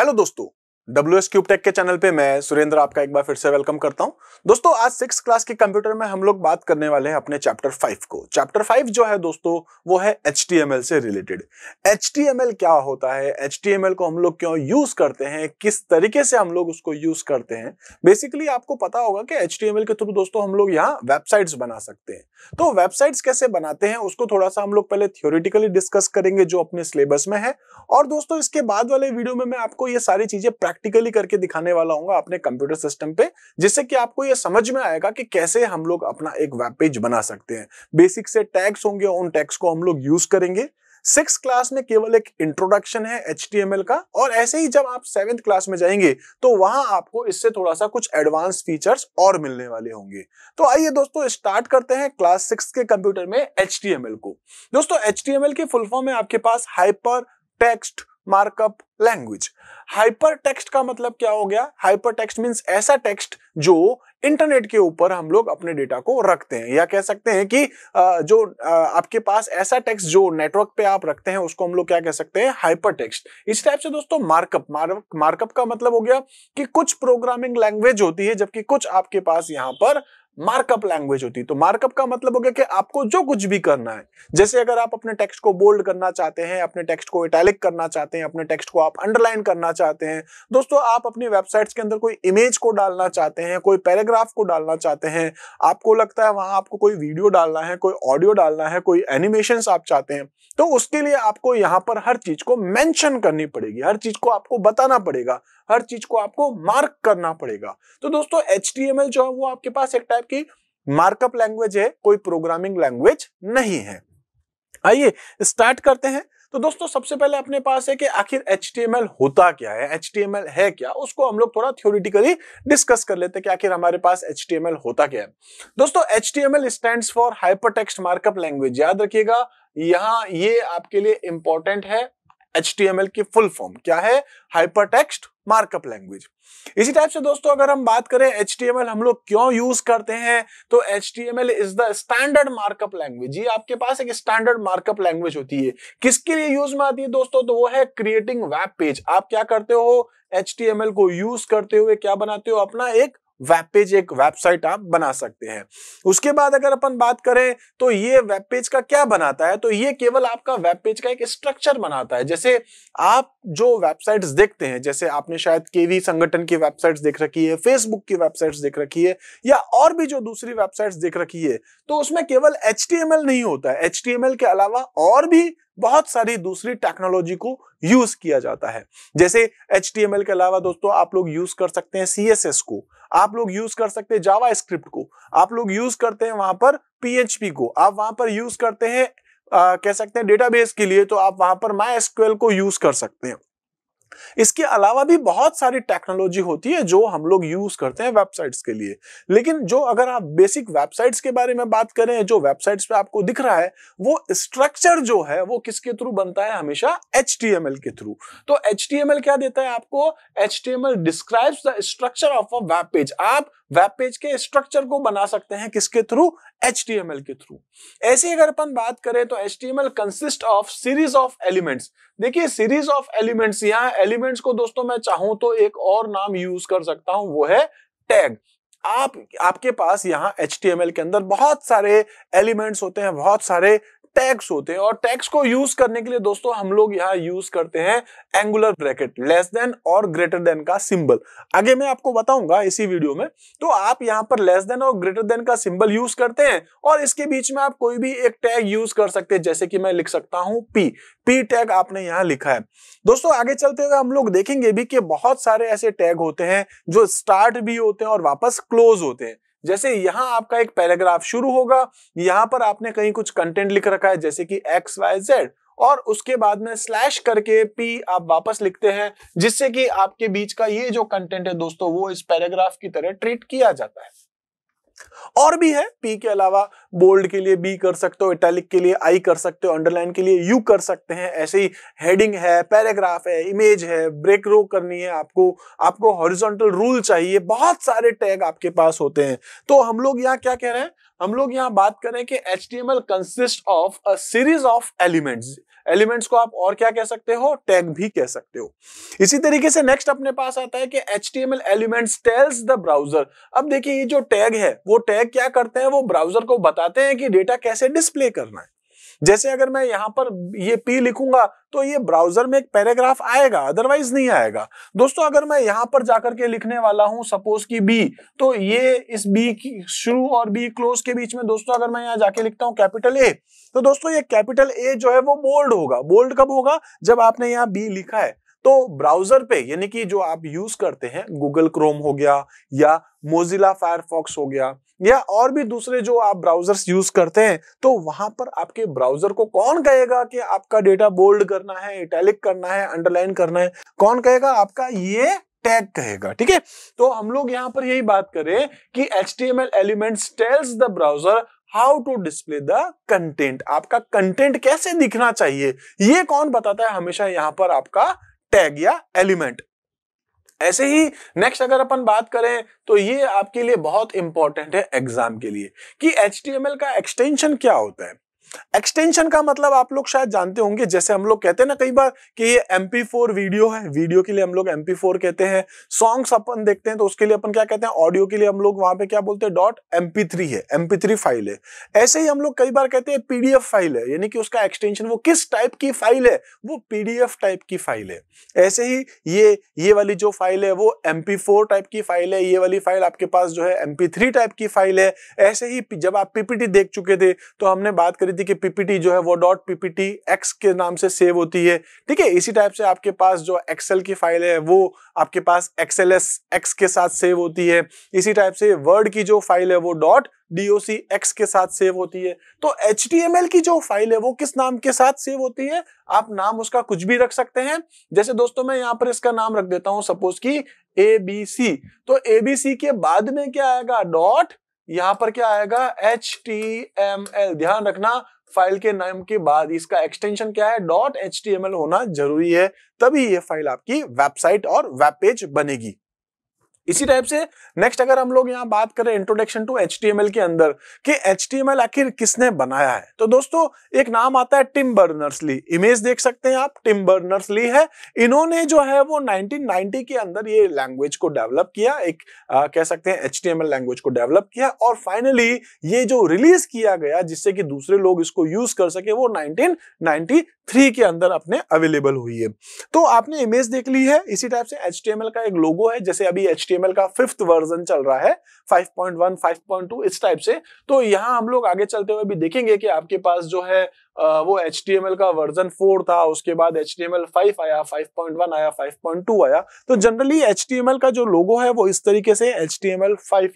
Hello दोस्तों W S क्यूबटेक के channel पे मैं सुरेंद्र आपका एक बार फिर से वेलकम करता हूं दोस्तों आज सिक्स क्लास के कंप्यूटर में हम लोग बात करने वाले हैं अपने चैप्टर फाइव को चैप्टर फाइव जो है दोस्तों वो है एच से रिलेटेड एच क्या होता है एच को हम लोग क्यों यूज करते हैं किस तरीके से हम लोग उसको यूज करते हैं बेसिकली आपको पता होगा कि एच के थ्रू दोस्तों हम लोग यहाँ वेबसाइट्स बना सकते हैं तो वेबसाइट्स कैसे बनाते हैं उसको थोड़ा सा हम लोग पहले थियोरिटिकली डिस्कस करेंगे जो अपने सिलेबस में है और दोस्तों इसके बाद वाले वीडियो में मैं आपको ये सारी चीजें प्रैक्टिस प्रैक्टिकली करके दिखाने वाला हूँ अपने कंप्यूटर सिस्टम पे जिससे कि आपको ये समझ में आएगा कि कैसे हम लोग अपना एक वेब पेज बना सकते हैं बेसिक से टैग्स होंगे उन टैग्स को हम लोग यूज करेंगे सिक्स क्लास में केवल एक इंट्रोडक्शन है एच का और ऐसे ही जब आप सेवेंथ क्लास में जाएंगे तो वहां आपको इससे थोड़ा सा कुछ एडवांस फीचर्स और मिलने वाले होंगे तो आइए दोस्तों स्टार्ट करते हैं क्लास सिक्स के कंप्यूटर में एच को दोस्तों एच के फुल फॉर्म में आपके पास hyper text markup language hyper text का मतलब क्या हो गया हाइपर टेक्स्ट मीन्स ऐसा टेक्स्ट जो इंटरनेट के ऊपर हम लोग अपने डेटा को रखते हैं या कह सकते हैं कि जो आपके पास ऐसा टेक्स्ट जो नेटवर्क पे आप रखते हैं उसको हम लोग क्या कह सकते हैं हाइपर टेक्स्ट इस टाइप से दोस्तों मार्कअप मार्कअप का मतलब हो गया कि कुछ प्रोग्रामिंग लैंग्वेज होती है जबकि कुछ आपके पास यहाँ पर मार्कअप लैंग्वेज होती है तो मार्कअप का मतलब हो गया कि आपको जो कुछ भी करना है जैसे अगर आप अपने टेक्स्ट को बोल्ड करना चाहते हैं अपने टेक्स्ट को इटैलिक करना चाहते हैं अपने टेक्स्ट को आप अंडरलाइन करना चाहते हैं दोस्तों आप अपनी वेबसाइट्स के अंदर कोई इमेज को डालना चाहते हैं कोई पैराग्राफ को डालना चाहते हैं आपको लगता है वहां आपको कोई वीडियो डालना है कोई ऑडियो डालना है कोई एनिमेशन आप चाहते हैं तो उसके लिए आपको यहाँ पर हर चीज को मैंशन करनी पड़ेगी हर चीज को आपको बताना पड़ेगा हर चीज को आपको मार्क करना पड़ेगा तो दोस्तों एच जो है वो आपके पास एक टाइप की मार्कअप लैंग्वेज है कोई प्रोग्रामिंग लैंग्वेज नहीं है आइए स्टार्ट करते हैं तो दोस्तों सबसे पहले अपने पास है कि आखिर एच होता क्या है एच है क्या उसको हम लोग थोड़ा थ्योरिटिकली डिस्कस कर लेते हैं कि आखिर हमारे पास एच होता क्या है दोस्तों H T M L stand for hyper text markup language याद रखिएगा यहाँ ये आपके लिए इंपॉर्टेंट है एच की फुल फॉर्म क्या है हाइपर टेक्स्ट मार्कअप लैंग्वेज इसी टाइप से दोस्तों अगर हम बात करें एच हम लोग क्यों यूज करते हैं तो H T M L is the standard markup language ये आपके पास एक स्टैंडर्ड मार्कअप लैंग्वेज होती है किसके लिए यूज में आती है दोस्तों तो वो है क्रिएटिंग वेब पेज आप क्या करते हो एच को यूज करते हुए क्या बनाते हो अपना एक वेब पेज एक वेबसाइट आप बना सकते हैं उसके बाद अगर अपन बात करें तो ये वेब पेज का क्या बनाता है तो ये केवल आपका वेब पेज का एक स्ट्रक्चर बनाता है जैसे आप जो वेबसाइट्स देखते हैं जैसे आपने शायद केवी संगठन की वेबसाइट्स देख रखी है फेसबुक की वेबसाइट्स देख रखी है या और भी जो दूसरी वेबसाइट्स देख रखी है तो उसमें केवल एच नहीं होता है एच के अलावा और भी बहुत सारी दूसरी टेक्नोलॉजी को यूज किया जाता है जैसे एच के अलावा दोस्तों आप लोग यूज कर सकते हैं सी को आप लोग यूज कर सकते हैं जावा को आप लोग यूज करते हैं वहां पर पीएचपी को आप वहां पर यूज करते हैं कह सकते हैं डेटाबेस के लिए तो आप वहां पर माई को यूज कर सकते हैं इसके अलावा भी बहुत सारी टेक्नोलॉजी होती है जो हम लोग यूज करते हैं वेबसाइट्स के लिए लेकिन जो अगर आप बेसिक वेबसाइट्स के बारे में बात करें जो वेबसाइट्स पे आपको दिख रहा है वो स्ट्रक्चर जो है वो किसके थ्रू बनता है हमेशा एच के थ्रू तो एच क्या देता है आपको H T describes the structure of a web page आप वेब पेज के स्ट्रक्चर को बना सकते हैं किसके थ्रू एच के थ्रू ऐसे अगर अपन बात करें तो H T consist of series of elements देखिए सीरीज ऑफ एलिमेंट्स यहाँ एलिमेंट्स को दोस्तों मैं चाहूं तो एक और नाम यूज कर सकता हूं वो है टैग आप आपके पास यहाँ एच के अंदर बहुत सारे एलिमेंट्स होते हैं बहुत सारे टैक्स होते हैं और टैक्स को यूज करने के लिए दोस्तों हम लोग यहाँ यूज करते हैं एंगुलर ब्रैकेट लेस देन और ग्रेटर देन का सिंबल आगे मैं आपको बताऊंगा इसी वीडियो में तो आप यहाँ पर लेस देन और ग्रेटर देन का सिंबल यूज करते हैं और इसके बीच में आप कोई भी एक टैग यूज कर सकते हैं जैसे कि मैं लिख सकता हूँ पी पी टैग आपने यहाँ लिखा है दोस्तों आगे चलते हुए हम लोग देखेंगे भी कि बहुत सारे ऐसे टैग होते हैं जो स्टार्ट भी होते हैं और वापस क्लोज होते हैं जैसे यहां आपका एक पैराग्राफ शुरू होगा यहां पर आपने कहीं कुछ कंटेंट लिख रखा है जैसे कि एक्स वाई जेड और उसके बाद में स्लैश करके पी आप वापस लिखते हैं जिससे कि आपके बीच का ये जो कंटेंट है दोस्तों वो इस पैराग्राफ की तरह ट्रीट किया जाता है और भी है पी के अलावा बोल्ड के लिए बी कर सकते हो इटैलिक के लिए आई कर सकते हो अंडरलाइन के लिए यू कर सकते हैं ऐसे ही हेडिंग है पैराग्राफ है इमेज है ब्रेक रो करनी है आपको आपको हॉरिजॉन्टल रूल चाहिए बहुत सारे टैग आपके पास होते हैं तो हम लोग यहाँ क्या कह रहे हैं हम लोग यहाँ बात करें कि H T M L consist of a series of elements elements को आप और क्या कह सकते हो टैग भी कह सकते हो इसी तरीके से नेक्स्ट अपने पास आता है कि H element tells the browser अब देखिए ये जो टैग है वो टैग क्या करते हैं वो ब्राउजर को बताते हैं कि डेटा कैसे डिस्प्ले करना है जैसे अगर मैं यहाँ पर ये पी लिखूंगा तो ये ब्राउजर में एक पैराग्राफ आएगा अदरवाइज नहीं आएगा दोस्तों अगर मैं यहाँ पर जाकर के लिखने वाला हूँ सपोज की बी तो ये इस बी की शुरू और बी क्लोज के बीच में दोस्तों अगर मैं यहाँ जाके लिखता हूँ कैपिटल ए तो दोस्तों ये कैपिटल ए जो है वो बोल्ड होगा बोल्ड कब होगा जब आपने यहाँ बी लिखा है तो ब्राउजर पे यानी कि जो आप यूज करते हैं गूगल क्रोम हो गया या मोजिला फायरफॉक्स हो गया या और भी दूसरे जो आप ब्राउजर्स यूज करते हैं तो वहां पर आपके ब्राउजर को कौन कहेगा कि आपका डेटा बोल्ड करना है इटैलिक करना है अंडरलाइन करना है कौन कहेगा आपका ये टैग कहेगा ठीक है तो हम लोग यहां पर यही बात करें कि H T M L elements tells the browser how to display the content आपका कंटेंट कैसे दिखना चाहिए ये कौन बताता है हमेशा यहां पर आपका टैग या एलिमेंट ऐसे ही नेक्स्ट अगर अपन बात करें तो ये आपके लिए बहुत इंपॉर्टेंट है एग्जाम के लिए कि एच का एक्सटेंशन क्या होता है एक्सटेंशन का मतलब आप लोग शायद जानते होंगे जैसे हम लोग कहते हैं ना कई बार कि ये MP4 वीडियो है वीडियो के लिए हम लोग MP4 कहते हैं सॉन्ग्स अपन देखते हैं तो उसके लिए अपन क्या कहते हैं ऑडियो के लिए हम लोग वहां पे क्या बोलते हैं डॉट एम है एम फाइल है ऐसे ही हम लोग कई बार कहते हैं पीडीएफ फाइल है यानी कि उसका एक्सटेंशन वो किस टाइप की फाइल है वो पीडीएफ टाइप की फाइल है ऐसे ही ये ये वाली जो फाइल है वो एम टाइप की फाइल है ये वाली फाइल आपके पास जो है एम टाइप की फाइल है ऐसे ही जब आप पीपीटी देख चुके थे तो हमने बात करी रहती है कि पीपीटी जो है वो डॉट पीपीटी एक्स के नाम से सेव होती है ठीक है इसी टाइप से आपके पास जो एक्सेल की फाइल है वो आपके पास एक्सएल एक्स के साथ सेव होती है इसी टाइप से वर्ड की जो फाइल है वो डॉट डी एक्स के साथ सेव होती है तो एच की जो फाइल है वो किस नाम के साथ सेव होती है आप नाम उसका कुछ भी रख सकते हैं जैसे दोस्तों मैं यहाँ पर इसका नाम रख देता हूँ सपोज की ए बी सी तो ए बी सी के बाद में क्या आएगा डॉट यहां पर क्या आएगा एच टी एम एल ध्यान रखना फाइल के नाम के बाद इसका एक्सटेंशन क्या है dot H T M L होना जरूरी है तभी ये फाइल आपकी वेबसाइट और वेब पेज बनेगी इसी टाइप से नेक्स्ट अगर हम लोग यहाँ बात करें इंट्रोडक्शन टू एच के अंदर कि एच आखिर किसने बनाया है तो दोस्तों एक नाम आता है टिम बर्नर्सली इमेज देख सकते हैं आप टिम बर्नर्सली है इन्होंने जो है वो 1990 के अंदर ये लैंग्वेज को डेवलप किया एक आ, कह सकते हैं एच लैंग्वेज को डेवलप किया और फाइनली ये जो रिलीज किया गया जिससे कि दूसरे लोग इसको यूज कर सके वो नाइनटीन थ्री के अंदर अपने अवेलेबल हुई है तो आपने इमेज देख ली है इसी टाइप से एच का एक लोगो है जैसे अभी एच का फिफ्थ वर्जन चल रहा है 5.1 5.2 इस टाइप से तो यहाँ हम लोग आगे चलते हुए भी देखेंगे कि आपके पास जो है वो एच का वर्जन फोर था उसके बाद एच टी आया फाइव आया फाइव आया तो जनरली एच का जो लोगो है वो इस तरीके से एच टी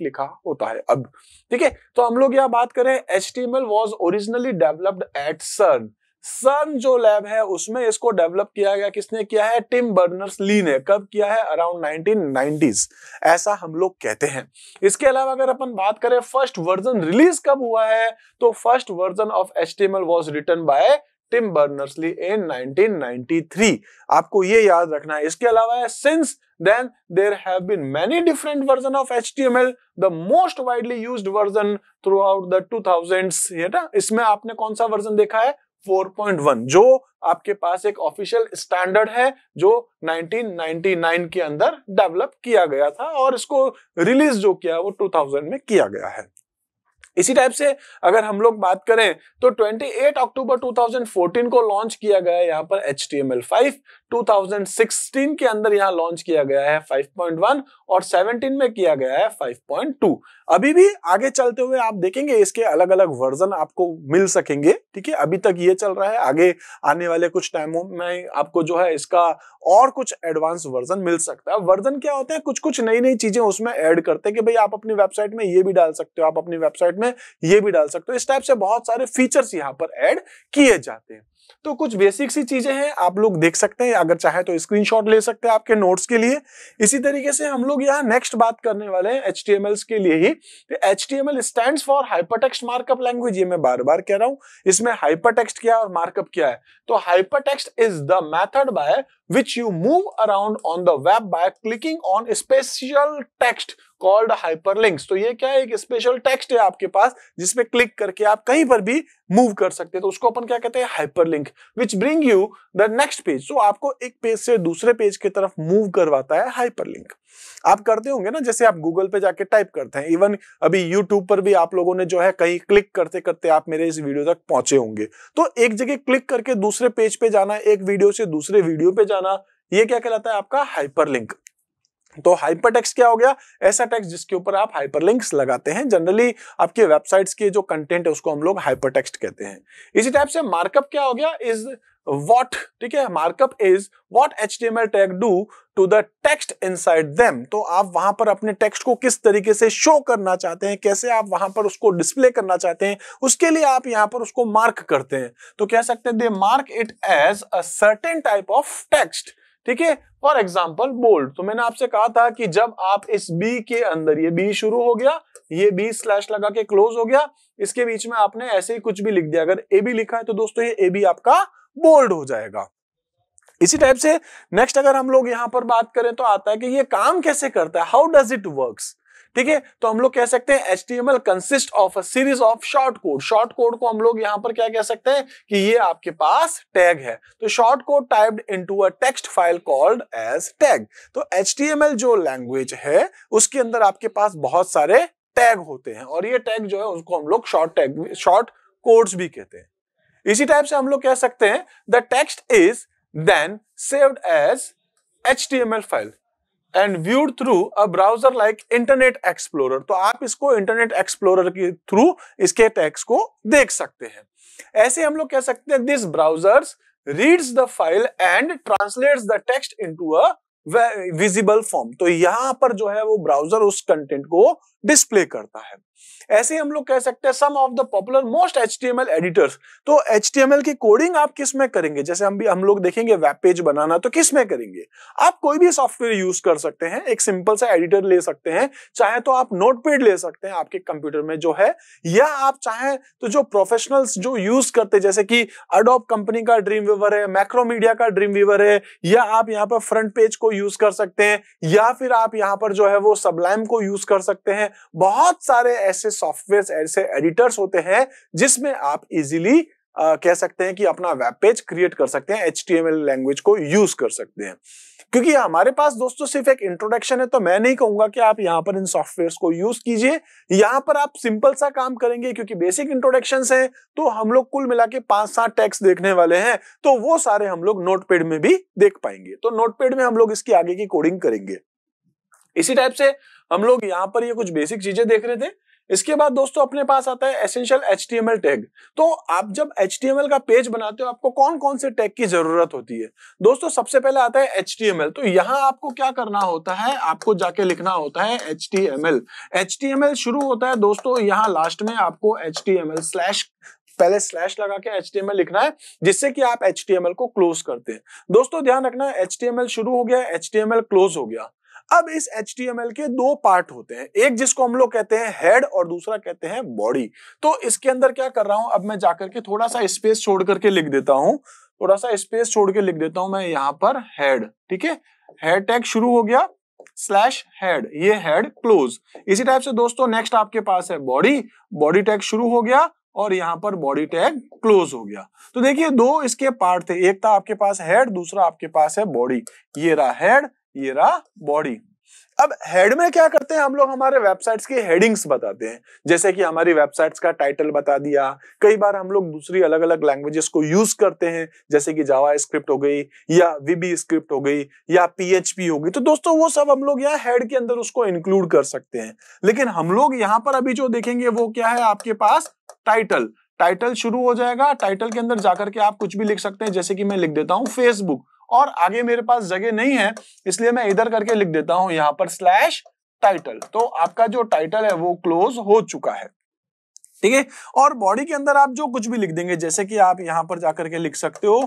लिखा होता है अब ठीक है तो हम लोग यहाँ बात करें H T M L was originally developed at CERN सन जो लैब है उसमें इसको डेवलप किया गया किसने किया है टिम बर्नर्स ली ने कब किया है अराउंड 1990s ऐसा हम लोग कहते हैं इसके अलावा अगर अपन बात करें फर्स्ट वर्जन रिलीज कब हुआ है तो first version of H T M was written by Tim Lee in 1993 आपको ये याद रखना है इसके अलावा है since then there different version of H T M L the most widely use version throughout the to ना इसमें आपने कौन सा वर्जन देखा है 4.1 जो आपके पास एक ऑफिशियल स्टैंडर्ड है जो 1999 के अंदर डेवलप किया गया था और इसको रिलीज जो किया वो 2000 में किया गया है इसी टाइप से अगर हम लोग बात करें तो 28 अक्टूबर 2014 को लॉन्च किया गया यहाँ पर HTML5, 2016 के अंदर यहां लॉन्च किया गया है 5.1 और 17 में किया गया है 5.2 अभी भी आगे चलते हुए आप देखेंगे इसके अलग अलग वर्जन आपको मिल सकेंगे ठीक है अभी तक ये चल रहा है आगे आने वाले कुछ टाइमों में आपको जो है इसका और कुछ एडवांस वर्जन मिल सकता है वर्जन क्या होते हैं कुछ कुछ नई नई चीजें उसमें ऐड करते हैं कि भाई आप अपनी वेबसाइट में ये भी डाल सकते हो आप अपनी वेबसाइट में ये भी डाल सकते हो इस टाइप से बहुत सारे फीचर्स यहाँ पर एड किए जाते हैं तो कुछ बेसिक सी चीजें हैं आप लोग देख सकते हैं अगर चाहे तो स्क्रीनशॉट ले सकते हैं आपके नोट्स के लिए इसी तरीके से हम लोग यहाँ नेक्स्ट बात करने वाले हैं एच टी के लिए ही H T M L stand for hyper markup language ये मैं बार बार कह रहा हूँ इसमें हाइपर टेक्स्ट क्या और मार्कअप क्या है तो hyper text is the method by which you move around on the web by clicking on special text called hyperlinks. तो ये क्या है एक special text है आपके पास जिसपे click करके आप कहीं पर भी move कर सकते हैं तो उसको अपन क्या कहते हैं hyperlink, which bring you the next page. तो आपको एक page से दूसरे page की तरफ move करवाता है hyperlink. आप करते होंगे ना जैसे आप गूगल पे जाके टाइप करते हैं इवन अभी यूट्यूब पर भी आप लोगों ने जो है कहीं क्लिक करते करते आप मेरे इस वीडियो तक पहुंचे होंगे तो एक जगह क्लिक करके दूसरे पेज पे जाना एक वीडियो से दूसरे वीडियो पे जाना ये क्या कहलाता है आपका हाइपरलिंक तो हाइपर हाइपरटेक्स्ट क्या हो गया ऐसा टेक्स्ट जिसके ऊपर आप हाइपरलिंक्स लगाते हैं जनरली आपके वेबसाइट्स के जो कंटेंट है उसको हम लोग हाइपर हाइपरटेक्स्ट कहते हैं इसी टाइप से मार्कअप क्या हो गया इज वॉट ठीक है markup is what H D M L tag do to the text inside them तो आप वहां पर अपने टेक्स्ट को किस तरीके से शो करना चाहते हैं कैसे आप वहां पर उसको डिस्प्ले करना चाहते हैं उसके लिए आप यहां पर उसको मार्क करते हैं तो कह सकते हैं they mark it as a certain type of text ठीक है फॉर एग्जाम्पल बोल्ड तो मैंने आपसे कहा था कि जब आप इस बी के अंदर ये बी शुरू हो गया ये बी स्लैश लगा के क्लोज हो गया इसके बीच में आपने ऐसे ही कुछ भी लिख दिया अगर ए बी लिखा है तो दोस्तों ये ए बी आपका बोल्ड हो जाएगा इसी टाइप से नेक्स्ट अगर हम लोग यहां पर बात करें तो आता है कि ये काम कैसे करता है हाउ डज इट वर्क्स ठीक है तो हम लोग कह सकते हैं H T M L consist of a series of short code short code को हम लोग यहाँ पर क्या कह सकते हैं कि ये आपके पास टैग है तो short code typed to a text file called as tag तो एच जो लैंग्वेज है उसके अंदर आपके पास बहुत सारे टैग होते हैं और ये टैग जो है उसको हम लोग शॉर्ट टैग शॉर्ट कोड्स भी कहते हैं इसी टाइप से हम लोग कह सकते हैं the text is then saved as H file and viewed through a browser like internet explorer तो आप इसको इंटरनेट एक्सप्लोरर के थ्रू इसके टैक्स को देख सकते हैं ऐसे हम लोग कह सकते हैं this browsers reads the file and translates the text into a visible form तो यहां पर जो है वो ब्राउजर उस कंटेंट को डिस्प्ले करता है ऐसे हम लोग कह सकते हैं some of the popular most H editors तो एच की कोडिंग आप किस में करेंगे जैसे हम भी हम लोग देखेंगे वेब पेज बनाना तो किस में करेंगे आप कोई भी सॉफ्टवेयर यूज कर सकते हैं एक सिंपल सा एडिटर ले सकते हैं चाहे तो आप नोटपैड ले सकते हैं आपके कंप्यूटर में जो है या आप चाहे तो जो प्रोफेशनल्स जो यूज करते जैसे कि अडोप कंपनी का ड्रीम वीवर है मैक्रोमीडिया का ड्रीम वीवर है या आप यहाँ पर फ्रंट पेज को यूज कर सकते हैं या फिर आप यहाँ पर जो है वो सबलाइम को यूज कर सकते हैं बहुत सारे ऐसे सॉफ्टवेयर ऐसे एडिटर्स होते हैं जिसमें आप इजिली कह सकते हैं कि अपना वेब पेज क्रिएट कर सकते हैं एच लैंग्वेज को यूज कर सकते हैं क्योंकि हमारे पास दोस्तों सिर्फ एक इंट्रोडक्शन है तो मैं नहीं कहूंगा कि आप यहां पर इन सॉफ्टवेयर्स को यूज कीजिए यहां पर आप सिंपल सा काम करेंगे क्योंकि बेसिक इंट्रोडक्शन है तो हम लोग कुल मिला के पांच सात टैक्स देखने वाले हैं तो वो सारे हम लोग नोटपेड में भी देख पाएंगे तो नोटपेड में हम लोग इसकी आगे की कोडिंग करेंगे इसी टाइप से हम लोग यहाँ पर ये कुछ बेसिक चीजें देख रहे थे इसके बाद दोस्तों अपने पास आता है एसेंशियल एच टैग तो आप जब एच का पेज बनाते हो आपको कौन कौन से टैग की जरूरत होती है दोस्तों सबसे पहले आता है एच तो यहाँ आपको क्या करना होता है आपको जाके लिखना होता है एच टी एम शुरू होता है दोस्तों यहाँ लास्ट में आपको एच टी स्लैश पहले स्लैश लगा के एच लिखना है जिससे कि आप एच को क्लोज करते हैं दोस्तों ध्यान रखना है एच शुरू हो गया एच क्लोज हो गया अब इस एच के दो पार्ट होते हैं एक जिसको हम लोग कहते हैं हेड और दूसरा कहते हैं बॉडी तो इसके अंदर क्या कर रहा हूं अब मैं जाकर के थोड़ा सा स्पेस छोड़ करके लिख देता हूं थोड़ा सा स्पेस छोड़ के लिख देता हूं मैं यहां पर हेड ठीक है हेड टैग शुरू हो गया स्लैश हेड ये हेड क्लोज इसी टाइप से दोस्तों नेक्स्ट आपके पास है बॉडी बॉडी टैग शुरू हो गया और यहाँ पर बॉडी टैग क्लोज हो गया तो देखिए दो इसके पार्ट थे एक था आपके पास हेड दूसरा आपके पास है बॉडी ये रहा हेड ये रहा बॉडी अब हेड में क्या करते हैं हम लोग हमारे वेबसाइट्स की हेडिंग्स बताते हैं जैसे कि हमारी वेबसाइट्स का टाइटल बता दिया कई बार हम लोग दूसरी अलग अलग लैंग्वेजेस को यूज करते हैं जैसे कि जावा स्क्रिप्ट हो गई या वीबी स्क्रिप्ट हो गई या पीएचपी हो गई तो दोस्तों वो सब हम लोग यहाँ हेड के अंदर उसको इंक्लूड कर सकते हैं लेकिन हम लोग यहाँ पर अभी जो देखेंगे वो क्या है आपके पास टाइटल टाइटल शुरू हो जाएगा टाइटल के अंदर जाकर के आप कुछ भी लिख सकते हैं जैसे कि मैं लिख देता हूँ फेसबुक और आगे मेरे पास जगह नहीं है इसलिए मैं इधर करके लिख देता हूं यहां पर स्लैश टाइटल तो आपका जो टाइटल है वो क्लोज हो चुका है ठीक है और बॉडी के अंदर आप जो कुछ भी लिख देंगे जैसे कि आप यहां पर जाकर के लिख सकते हो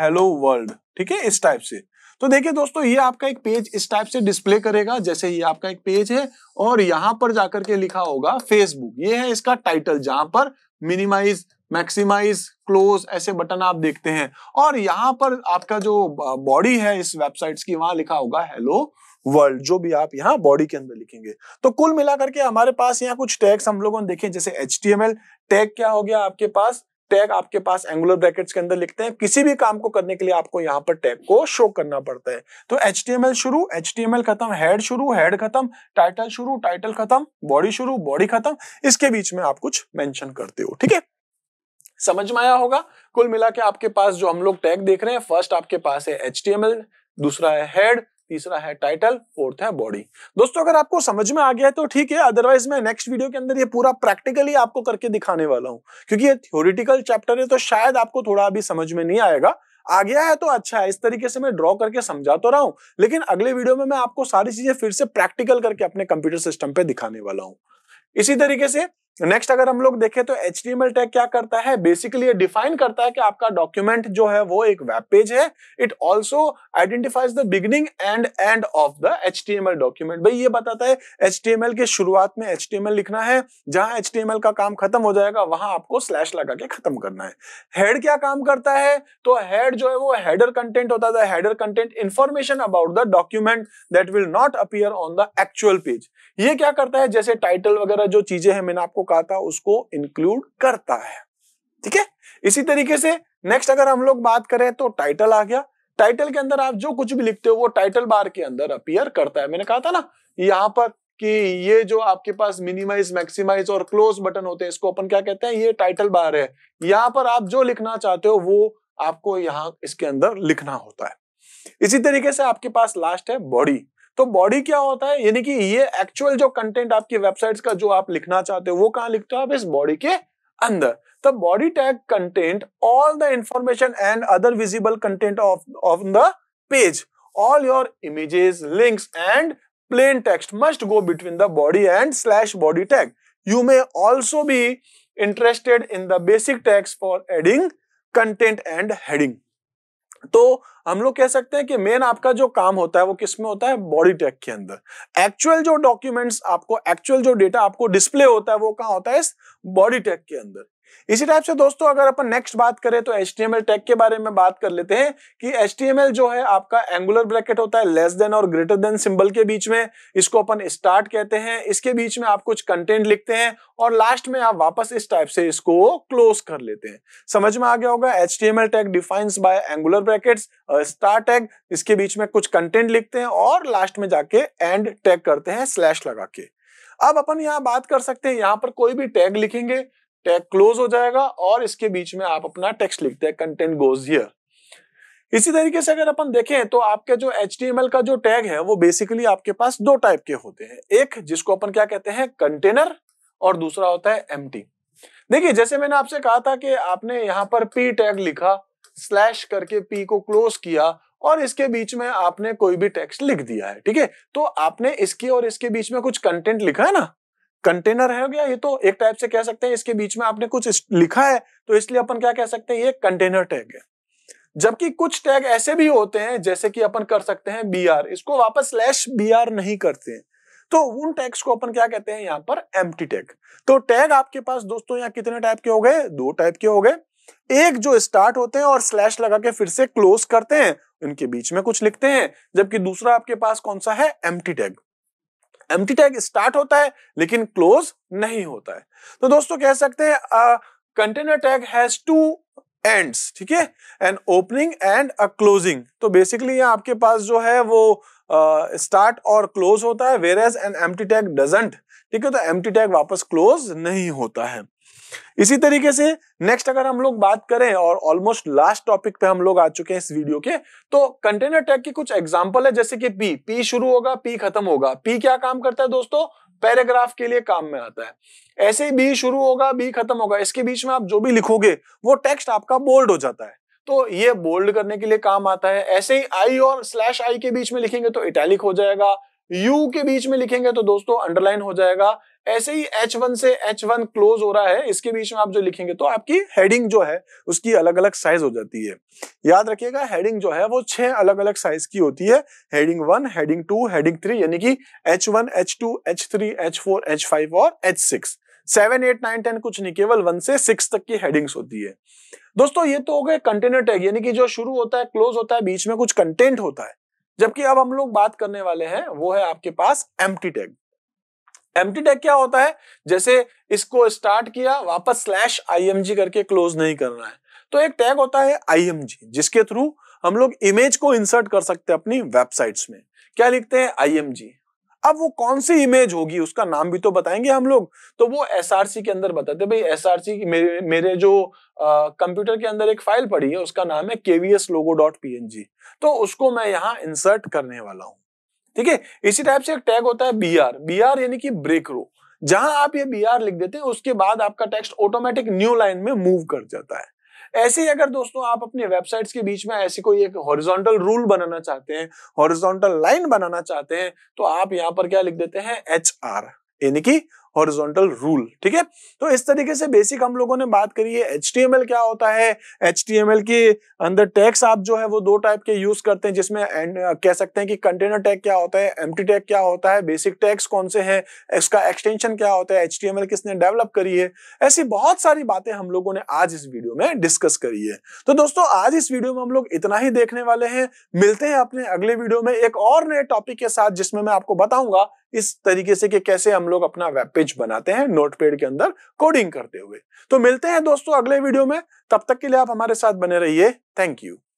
हेलो वर्ल्ड ठीक है इस टाइप से तो देखिए दोस्तों ये आपका एक पेज इस टाइप से डिस्प्ले करेगा जैसे ये आपका एक पेज है और यहां पर जाकर के लिखा होगा फेसबुक ये है इसका टाइटल जहां पर मिनिमाइज मैक्सिमाइज क्लोज ऐसे बटन आप देखते हैं और यहाँ पर आपका जो बॉडी है इस वेबसाइट्स की वहां लिखा होगा हेलो वर्ल्ड जो भी आप यहाँ बॉडी के अंदर लिखेंगे तो कुल मिलाकर के हमारे पास यहाँ कुछ टैग्स हम लोगों ने देखे जैसे एच टैग क्या हो गया आपके पास टैग आपके पास एंगुलर ब्रैकेट्स के अंदर लिखते हैं किसी भी काम को करने के लिए आपको यहाँ पर टैग को शो करना पड़ता है तो एच शुरू एच खत्म हेड शुरू हेड खत्म टाइटल शुरू टाइटल खत्म बॉडी शुरू बॉडी खत्म इसके बीच में आप कुछ मेंशन करते हो ठीक है समझ में आया होगा कुल मिला के आपके पास जो हम लोग टैग देख रहे हैं फर्स्ट आपके पास है एच दूसरा है हेड तीसरा है टाइटल फोर्थ है बॉडी दोस्तों अगर आपको समझ में आ गया है तो ठीक है अदरवाइज मैं नेक्स्ट वीडियो के अंदर ये पूरा प्रैक्टिकली आपको करके दिखाने वाला हूँ क्योंकि ये थ्योरिटिकल चैप्टर है तो शायद आपको थोड़ा अभी समझ में नहीं आएगा आ गया है तो अच्छा है इस तरीके से मैं ड्रॉ करके समझा तो रहा हूँ लेकिन अगले वीडियो में मैं आपको सारी चीजें फिर से प्रैक्टिकल करके अपने कंप्यूटर सिस्टम पे दिखाने वाला हूँ इसी तरीके से नेक्स्ट अगर हम लोग देखें तो एच टैग क्या करता है बेसिकली ये डिफाइन करता है कि आपका डॉक्यूमेंट जो है वो एक वेब पेज है it also identifies the beginning and and of the H document भाई ये बताता है एच के शुरुआत में एच लिखना है जहां एच का काम खत्म हो जाएगा वहां आपको स्लैश लगा के खत्म करना है हेड क्या काम करता है तो हेड जो है वो हेडर कंटेंट होता था header content information about the document that will not appear on the actual page ये क्या करता है जैसे टाइटल वगैरह जो चीजें हैं मैंने आपको को कहा था उसको इंक्लूड करता है ठीक है इसी तरीके से नेक्स्ट अगर हम लोग बात करें तो टाइटल आ गया टाइटल के अंदर आप जो कुछ भी लिखते हो वो टाइटल बार के अंदर अपियर करता है मैंने कहा था ना यहाँ पर कि ये जो आपके पास मिनिमाइज मैक्सिमाइज और क्लोज बटन होते हैं इसको अपन क्या कहते हैं ये टाइटल बार है यहाँ पर आप जो लिखना चाहते हो वो आपको यहाँ इसके अंदर लिखना होता है इसी तरीके से आपके पास लास्ट है बॉडी तो बॉडी क्या होता है यानी कि ये एक्चुअल जो कंटेंट आपकी वेबसाइट का जो आप लिखना चाहते हो वो कहां लिखते हो आप इस बॉडी के अंदर तो body tag content all the information and other visible content of of the page all your images links and plain text must go between the body and slash body tag you may also be interested in the basic tags for adding content and heading तो हम लोग कह सकते हैं कि main आपका जो काम होता है वो किस में होता है बॉडी टैग के अंदर एक्चुअल जो डॉक्यूमेंट्स आपको एक्चुअल जो डेटा आपको डिस्प्ले होता है वो कहा होता है इस बॉडी टैग के अंदर इसी टाइप से दोस्तों अगर अपन नेक्स्ट बात करें तो एच टैग के बारे में बात कर लेते हैं कि एच जो है आपका एंगुलर ब्रैकेट होता है लेस देन और ग्रेटर देन सिंबल के बीच में इसको अपन स्टार्ट कहते हैं इसके बीच में आप कुछ कंटेंट लिखते हैं और लास्ट में आप वापस इस टाइप से इसको क्लोज कर लेते हैं समझ में आ गया होगा H tag defines by angular bracket start tag इसके बीच में कुछ कंटेंट लिखते हैं और लास्ट में जाके एंड टैग करते हैं स्लैश लगा के अब अपन यहाँ बात कर सकते हैं यहाँ पर कोई भी टैग लिखेंगे टैग क्लोज हो जाएगा और इसके बीच में आप अपना टेक्स्ट लिखते हैं कंटेंट गोज हियर इसी तरीके से अगर अपन देखें तो आपके जो एच का जो टैग है वो बेसिकली आपके पास दो टाइप के होते हैं एक जिसको अपन क्या कहते हैं कंटेनर और दूसरा होता है एम देखिए जैसे मैंने आपसे कहा था कि आपने यहाँ पर पी टैग लिखा स्लैश करके पी को क्लोज किया और इसके बीच में आपने कोई भी टेक्स्ट लिख दिया है ठीक है तो आपने इसके और इसके बीच में कुछ कंटेंट लिखा है ना कंटेनर है गया ये तो एक टाइप से कह सकते हैं इसके बीच में आपने कुछ लिखा है तो इसलिए अपन क्या कह सकते हैं ये कंटेनर टैग है जबकि कुछ टैग ऐसे भी होते हैं जैसे कि अपन कर सकते हैं बी आर इसको वापस स्लैश बी आर नहीं करते हैं तो उन टैग्स को अपन क्या कहते हैं यहाँ पर एम टैग तो टैग आपके पास दोस्तों यहाँ कितने टाइप के हो गए दो टाइप के हो गए एक जो स्टार्ट होते हैं और स्लैश लगा के फिर से क्लोज करते हैं इनके बीच में कुछ लिखते हैं जबकि दूसरा आपके पास कौन सा है M tag M tag start होता है लेकिन क्लोज नहीं होता है तो दोस्तों कह सकते हैं container tag has two ends ठीक है an opening and a closing तो बेसिकली आपके पास जो है वो स्टार्ट uh, और क्लोज होता है whereas an M tag doesn't ठीक है तो एम टैग वापस क्लोज नहीं होता है इसी तरीके से नेक्स्ट अगर हम लोग बात करें और ऑलमोस्ट लास्ट टॉपिक पे हम लोग आ चुके हैं इस वीडियो के तो कंटेनर टैग के कुछ एग्जांपल है जैसे कि पी पी शुरू होगा पी खत्म होगा पी क्या काम करता है दोस्तों पैराग्राफ के लिए काम में आता है ऐसे ही बी शुरू होगा बी खत्म होगा इसके बीच में आप जो भी लिखोगे वो टेक्स्ट आपका बोल्ड हो जाता है तो ये बोल्ड करने के लिए काम आता है ऐसे ही आई और स्लैश आई के बीच में लिखेंगे तो इटैलिक हो जाएगा यू के बीच में लिखेंगे तो दोस्तों अंडरलाइन हो जाएगा ऐसे ही एच वन से एच वन क्लोज हो रहा है इसके बीच में आप जो लिखेंगे तो आपकी हेडिंग जो है उसकी अलग अलग साइज हो जाती है याद रखिएगा हेडिंग जो है वो छह अलग अलग साइज की होती है heading one heading two heading three यानी कि H one H two H three H four H five और H six seven eight nine ten कुछ नहीं केवल वन से सिक्स तक की हेडिंग्स होती है दोस्तों ये तो हो गए कंटेनर टैग यानी कि जो शुरू होता है क्लोज होता है बीच में कुछ कंटेंट होता है जबकि अब हम लोग बात करने वाले हैं वो है आपके पास एम्प्टी टैग एम्प्टी टैग क्या होता है जैसे इसको स्टार्ट किया वापस स्लैश आईएमजी करके क्लोज नहीं करना है तो एक टैग होता है आईएमजी जिसके थ्रू हम लोग इमेज को इंसर्ट कर सकते हैं अपनी वेबसाइट्स में क्या लिखते हैं आईएमजी अब वो कौन सी इमेज होगी उसका नाम भी तो बताएंगे हम लोग तो वो एसआरसी के अंदर बताते भाई एसआरसी मेरे मेरे जो कंप्यूटर के अंदर एक फाइल पड़ी है उसका नाम है केवीएस लोगो डॉट पी तो उसको मैं यहाँ इंसर्ट करने वाला हूँ ठीक है इसी टाइप से एक टैग होता है बी आर बी आर यानी कि ब्रेक रो जहां आप ये बी आर लिख देते हैं उसके बाद आपका टेक्स्ट ऑटोमेटिक न्यू लाइन में मूव कर जाता है ऐसे ही अगर दोस्तों आप अपने वेबसाइट्स के बीच में ऐसी कोई एक हॉरिजॉन्टल रूल बनाना चाहते हैं हॉरिजॉन्टल लाइन बनाना चाहते हैं तो आप यहां पर क्या लिख देते हैं एच आर यानी कि हॉरिजॉन्टल रूल ठीक है तो इस तरीके से बेसिक हम लोगों ने बात करी है एच क्या होता है एच के अंदर टैक्स आप जो है वो दो टाइप के यूज करते हैं जिसमें कह सकते हैं कि कंटेनर टैग क्या होता है एम टैग क्या होता है बेसिक टैक्स कौन से हैं इसका एक्सटेंशन क्या होता है एच किसने डेवलप करी है ऐसी बहुत सारी बातें हम लोगों ने आज इस वीडियो में डिस्कस करी है तो दोस्तों आज इस वीडियो में हम लोग इतना ही देखने वाले हैं मिलते हैं अपने अगले वीडियो में एक और नए टॉपिक के साथ जिसमें मैं आपको बताऊंगा इस तरीके से कि कैसे हम लोग अपना वेब पेज बनाते हैं नोटपैड के अंदर कोडिंग करते हुए तो मिलते हैं दोस्तों अगले वीडियो में तब तक के लिए आप हमारे साथ बने रहिए थैंक यू